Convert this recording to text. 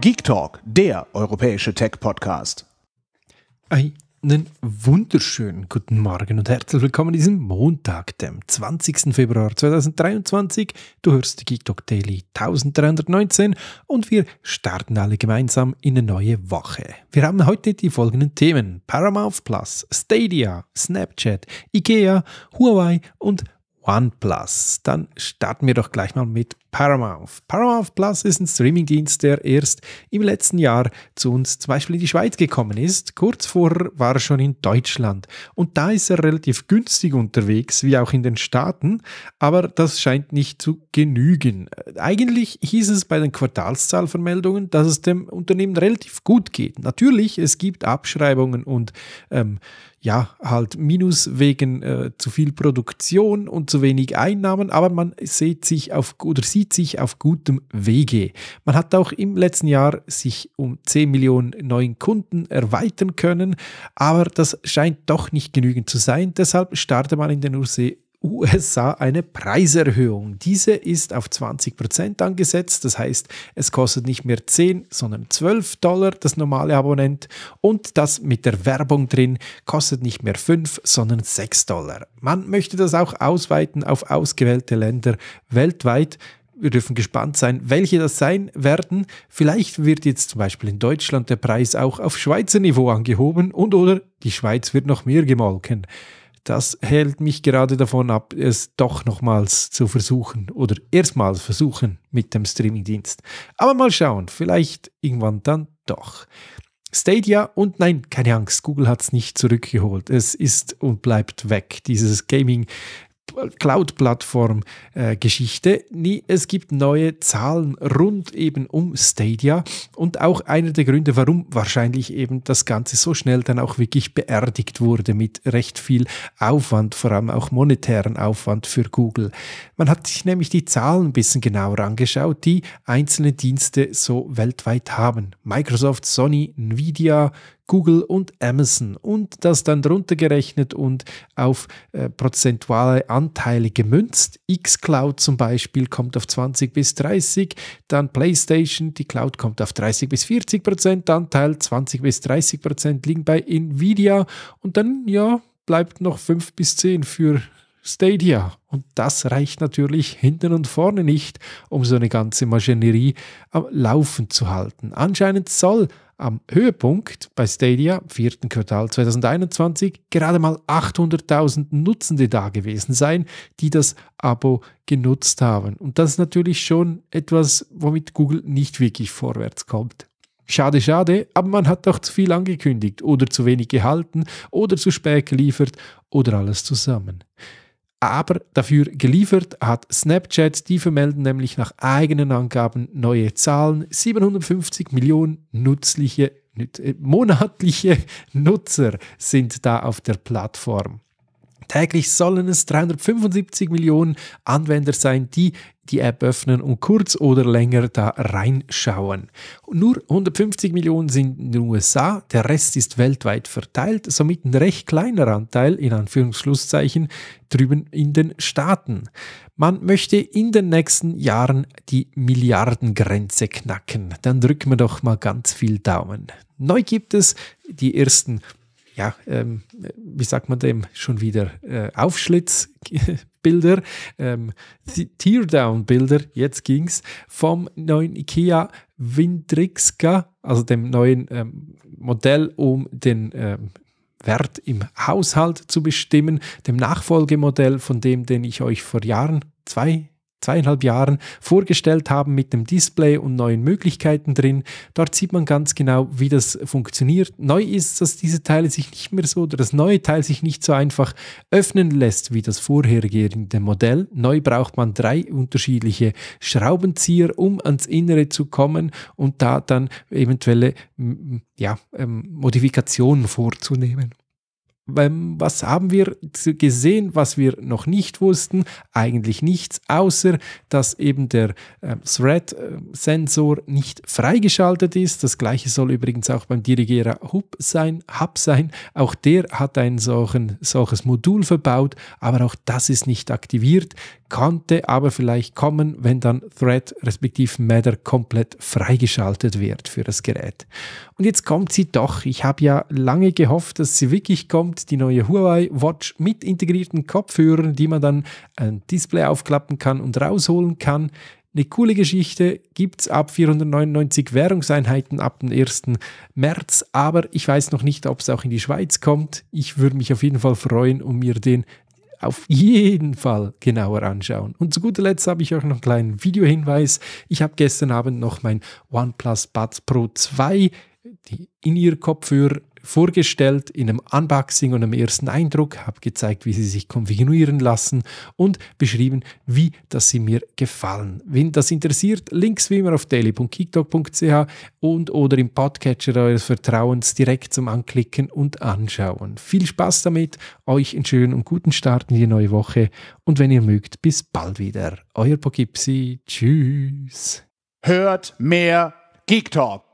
Geek Talk, der europäische Tech-Podcast. Einen wunderschönen guten Morgen und herzlich willkommen an diesem Montag, dem 20. Februar 2023. Du hörst Geek Talk Daily 1319 und wir starten alle gemeinsam in eine neue Woche. Wir haben heute die folgenden Themen: Paramount Plus, Stadia, Snapchat, IKEA, Huawei und OnePlus. Dann starten wir doch gleich mal mit Paramount. Paramount Plus ist ein Streamingdienst, der erst im letzten Jahr zu uns zum Beispiel in die Schweiz gekommen ist. Kurz vorher war er schon in Deutschland. Und da ist er relativ günstig unterwegs, wie auch in den Staaten. Aber das scheint nicht zu genügen. Eigentlich hieß es bei den Quartalszahlvermeldungen, dass es dem Unternehmen relativ gut geht. Natürlich, es gibt Abschreibungen und ähm, ja, halt Minus wegen äh, zu viel Produktion und zu wenig Einnahmen, aber man sieht sich auf oder sieht befindet sich auf gutem Wege. Man hat auch im letzten Jahr sich um 10 Millionen neuen Kunden erweitern können, aber das scheint doch nicht genügend zu sein. Deshalb startet man in den USA USA eine Preiserhöhung. Diese ist auf 20% Prozent angesetzt, das heißt, es kostet nicht mehr 10, sondern 12 Dollar das normale Abonnent und das mit der Werbung drin kostet nicht mehr 5, sondern 6 Dollar. Man möchte das auch ausweiten auf ausgewählte Länder weltweit. Wir dürfen gespannt sein, welche das sein werden. Vielleicht wird jetzt zum Beispiel in Deutschland der Preis auch auf Schweizer Niveau angehoben und oder die Schweiz wird noch mehr gemolken. Das hält mich gerade davon ab, es doch nochmals zu versuchen oder erstmals versuchen mit dem Streamingdienst. Aber mal schauen, vielleicht irgendwann dann doch. Stadia und nein, keine Angst, Google hat es nicht zurückgeholt. Es ist und bleibt weg. Dieses Gaming Cloud-Plattform-Geschichte. Äh, es gibt neue Zahlen rund eben um Stadia und auch einer der Gründe, warum wahrscheinlich eben das Ganze so schnell dann auch wirklich beerdigt wurde mit recht viel Aufwand, vor allem auch monetären Aufwand für Google. Man hat sich nämlich die Zahlen ein bisschen genauer angeschaut, die einzelne Dienste so weltweit haben. Microsoft, Sony, Nvidia, Google und Amazon und das dann drunter gerechnet und auf äh, prozentuale Anteile gemünzt. xCloud zum Beispiel kommt auf 20 bis 30, dann PlayStation, die Cloud kommt auf 30 bis 40 Prozent Anteil, 20 bis 30 Prozent liegen bei Nvidia und dann ja bleibt noch 5 bis 10 für Stadia. Und das reicht natürlich hinten und vorne nicht, um so eine ganze Maschinerie am Laufen zu halten. Anscheinend soll am Höhepunkt bei Stadia im vierten Quartal 2021 gerade mal 800.000 Nutzende da gewesen sein, die das Abo genutzt haben. Und das ist natürlich schon etwas, womit Google nicht wirklich vorwärts kommt. Schade, schade, aber man hat doch zu viel angekündigt oder zu wenig gehalten oder zu spät geliefert oder alles zusammen. Aber dafür geliefert hat Snapchat, die vermelden nämlich nach eigenen Angaben neue Zahlen, 750 Millionen nützliche, äh, monatliche Nutzer sind da auf der Plattform. Täglich sollen es 375 Millionen Anwender sein, die die App öffnen und kurz oder länger da reinschauen. Nur 150 Millionen sind in den USA, der Rest ist weltweit verteilt, somit ein recht kleiner Anteil in Anführungsschlusszeichen drüben in den Staaten. Man möchte in den nächsten Jahren die Milliardengrenze knacken. Dann drücken wir doch mal ganz viel Daumen. Neu gibt es die ersten ja, ähm, wie sagt man dem schon wieder, äh, Aufschlitzbilder, ähm, Teardown-Bilder, jetzt ging es, vom neuen IKEA Windrixka, also dem neuen ähm, Modell, um den ähm, Wert im Haushalt zu bestimmen, dem Nachfolgemodell von dem, den ich euch vor Jahren, zwei zweieinhalb Jahren vorgestellt haben mit dem Display und neuen Möglichkeiten drin. Dort sieht man ganz genau, wie das funktioniert. Neu ist, dass diese Teile sich nicht mehr so oder das neue Teil sich nicht so einfach öffnen lässt wie das vorhergehende Modell. Neu braucht man drei unterschiedliche Schraubenzieher, um ans Innere zu kommen und da dann eventuelle ja, ähm, Modifikationen vorzunehmen was haben wir gesehen, was wir noch nicht wussten? Eigentlich nichts, außer dass eben der äh, Thread-Sensor ähm, nicht freigeschaltet ist. Das gleiche soll übrigens auch beim Dirigierer Hub sein, Hub sein. Auch der hat ein solchen, solches Modul verbaut, aber auch das ist nicht aktiviert, konnte aber vielleicht kommen, wenn dann Thread respektive Matter komplett freigeschaltet wird für das Gerät. Und jetzt kommt sie doch. Ich habe ja lange gehofft, dass sie wirklich kommt kommt die neue Huawei Watch mit integrierten Kopfhörern, die man dann ein Display aufklappen kann und rausholen kann. Eine coole Geschichte gibt es ab 499 Währungseinheiten ab dem 1. März, aber ich weiß noch nicht, ob es auch in die Schweiz kommt. Ich würde mich auf jeden Fall freuen und mir den auf jeden Fall genauer anschauen. Und zu guter Letzt habe ich euch noch einen kleinen Videohinweis. Ich habe gestern Abend noch mein OnePlus Buds Pro 2 die in ihr kopfhörer vorgestellt in einem Unboxing und einem ersten Eindruck, habe gezeigt, wie sie sich konfigurieren lassen und beschrieben, wie das sie mir gefallen. Wenn das interessiert, Links wie immer auf daily.kiktok.ch und oder im Podcatcher eures Vertrauens direkt zum Anklicken und Anschauen. Viel Spaß damit, euch einen schönen und guten Start in die neue Woche und wenn ihr mögt, bis bald wieder. Euer Pogipsi, tschüss. Hört mehr Geek Talk.